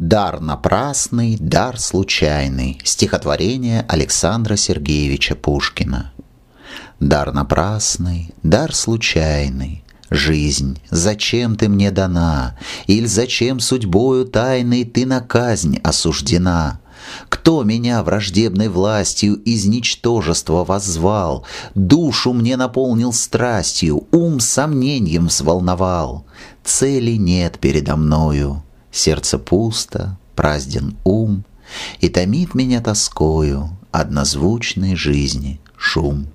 «Дар напрасный, дар случайный» стихотворение Александра Сергеевича Пушкина. «Дар напрасный, дар случайный, Жизнь, зачем ты мне дана? Или зачем судьбою тайной ты на казнь осуждена? Кто меня враждебной властью из ничтожества воззвал, Душу мне наполнил страстью, ум сомнением взволновал? Цели нет передо мною, сердце пусто, празден ум, И томит меня тоскою однозвучной жизни шум.